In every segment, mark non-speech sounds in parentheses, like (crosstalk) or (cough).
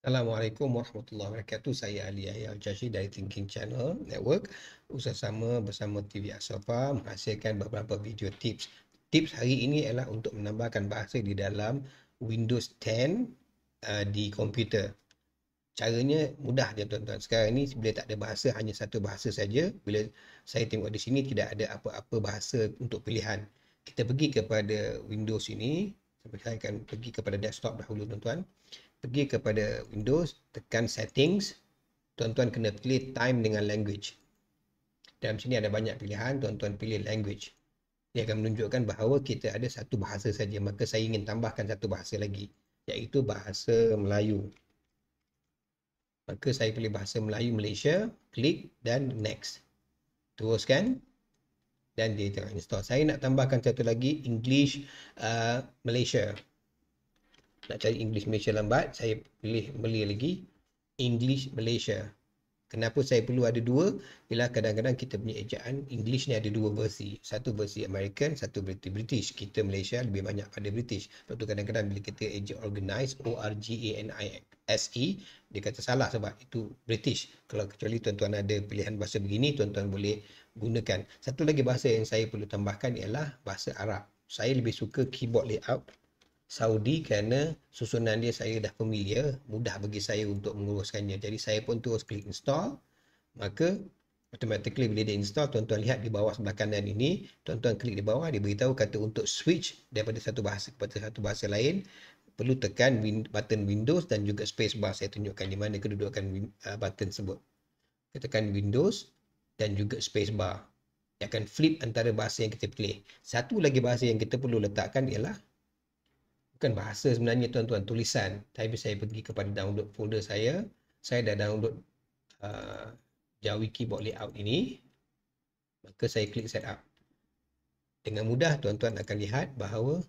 Assalamualaikum warahmatullahi wabarakatuh. Saya Ali Ayah Jashi dari Thinking Channel Network. Usaha sama bersama TV Asofa menghasilkan beberapa video tips. Tips hari ini ialah untuk menambahkan bahasa di dalam Windows 10 uh, di komputer. Caranya mudah dia tuan-tuan. Sekarang ni bila tak ada bahasa, hanya satu bahasa saja. Bila saya tengok di sini, tidak ada apa-apa bahasa untuk pilihan. Kita pergi kepada Windows ini. Saya akan pergi kepada desktop dahulu tuan-tuan pergi kepada Windows, tekan settings. Tuan-tuan kena pilih time dengan language. Dalam sini ada banyak pilihan, tuan-tuan pilih language. Dia akan menunjukkan bahawa kita ada satu bahasa saja. Maka saya ingin tambahkan satu bahasa lagi. Iaitu bahasa Melayu. Maka saya pilih bahasa Melayu Malaysia. Klik dan next. Teruskan. Dan dia terinstall. Saya nak tambahkan satu lagi. English uh, Malaysia nak cari English Malaysia lambat, saya pilih beli lagi English Malaysia. Kenapa saya perlu ada dua? Bila kadang-kadang kita punya ejaan English ni ada dua versi. Satu versi American, satu versi British. Kita Malaysia lebih banyak pada British. Sebab kadang-kadang bila kita eja organize, O-R-G-A-N-I-S-E, e, dia kata salah sebab itu British. Kalau kecuali tuan-tuan ada pilihan bahasa begini, tuan-tuan boleh gunakan. Satu lagi bahasa yang saya perlu tambahkan ialah bahasa Arab. Saya lebih suka keyboard layout Saudi kerana susunan dia saya dah familiar, mudah bagi saya untuk menguruskannya. Jadi saya pun terus klik install. Maka automatically bila dia install, tuan-tuan lihat di bawah sebelah kanan ini, tuan-tuan klik di bawah, dia beritahu kata untuk switch daripada satu bahasa kepada satu bahasa lain, perlu tekan win- button Windows dan juga space bar. Saya tunjukkan di mana kedudukan win- uh, button tersebut. Tekan Windows dan juga space bar. Dia akan flip antara bahasa yang kita pilih. Satu lagi bahasa yang kita perlu letakkan ialah bukan bahasa sebenarnya tuan-tuan tulisan tapi saya pergi kepada download folder saya saya dah download uh, Jawi keyboard layout ini maka saya klik set up. dengan mudah tuan-tuan akan lihat bahawa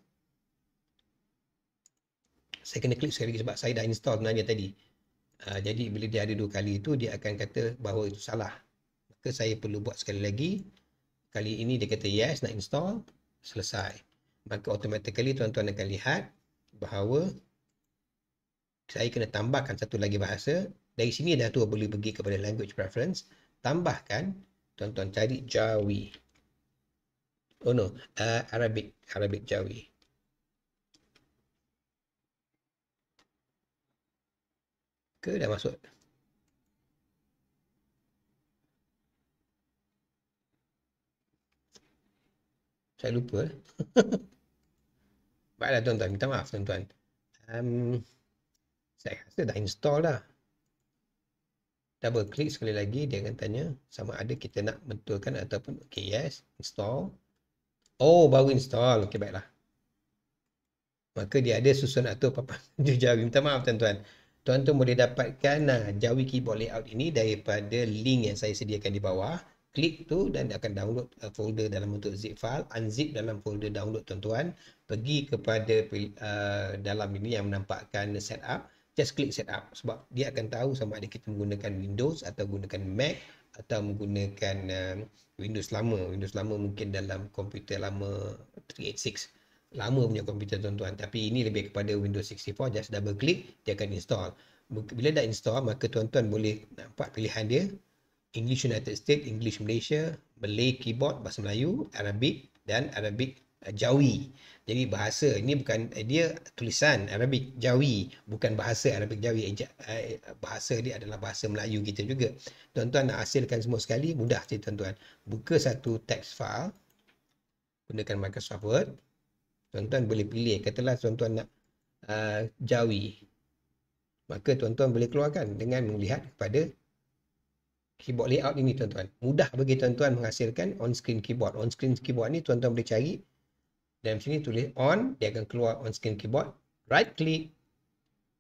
saya kena klik sekali sebab saya dah install sebenarnya tadi uh, jadi bila dia ada dua kali itu dia akan kata bahawa itu salah maka saya perlu buat sekali lagi kali ini dia kata yes nak install selesai maka automatically tuan-tuan akan lihat bahawa saya kena tambahkan satu lagi bahasa. Dari sini dah tu boleh pergi kepada language preference. Tambahkan, tuan-tuan cari Jawi. Oh no, uh, Arabic, Arabic Jawi. Ke dah masuk? Saya lupa. (laughs) Baiklah tuan-tuan, minta maaf tuan-tuan. Um, saya rasa dah install lah. Double click sekali lagi, dia akan tanya sama ada kita nak betulkan ataupun ok yes, install. Oh, baru install. Ok, baiklah. Maka dia ada susun atau apa-apa. (laughs) Dia jawi. Minta maaf tuan-tuan. Tuan-tuan boleh dapatkan uh, jawi keyboard layout ini daripada link yang saya sediakan di bawah klik tu dan dia akan download uh, folder dalam bentuk zip file unzip dalam folder download tuan-tuan pergi kepada uh, dalam ini yang menampakkan setup just klik setup sebab dia akan tahu sama ada kita menggunakan Windows atau gunakan Mac atau menggunakan uh, Windows lama Windows lama mungkin dalam komputer lama 386 lama punya komputer tuan-tuan tapi ini lebih kepada Windows 64 just double click dia akan install bila dah install maka tuan-tuan boleh nampak pilihan dia English United States, English Malaysia, Malay keyboard, Bahasa Melayu, Arabic dan Arabic Jawi. Jadi bahasa ini bukan eh, dia tulisan Arabic Jawi, bukan bahasa Arabic Jawi. Eh, eh, bahasa dia adalah bahasa Melayu kita juga. Tuan-tuan nak hasilkan semua sekali, mudah saja tuan-tuan. Buka satu text file, gunakan Microsoft Word. Tuan-tuan boleh pilih, katalah tuan-tuan nak uh, Jawi. Maka tuan-tuan boleh keluarkan dengan melihat pada keyboard layout ini tuan-tuan. Mudah bagi tuan-tuan menghasilkan on-screen keyboard. On-screen keyboard ni tuan-tuan boleh cari. Dan sini tulis on, dia akan keluar on-screen keyboard. Right click.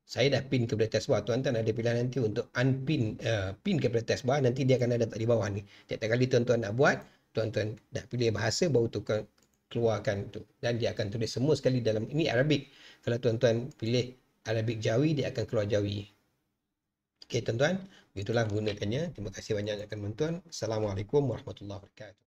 Saya dah pin kepada taskbar. Tuan-tuan ada pilihan nanti untuk unpin uh, pin kepada taskbar. Nanti dia akan ada tak di bawah ni. tiap kali tuan-tuan nak buat, tuan-tuan dah pilih bahasa baru tukar keluarkan tu. Dan dia akan tulis semua sekali dalam ini Arabic. Kalau tuan-tuan pilih Arabic Jawi, dia akan keluar Jawi. Okey tuan-tuan, itulah gunakannya. Terima kasih banyak-banyak kepada tuan-tuan. Assalamualaikum warahmatullahi wabarakatuh.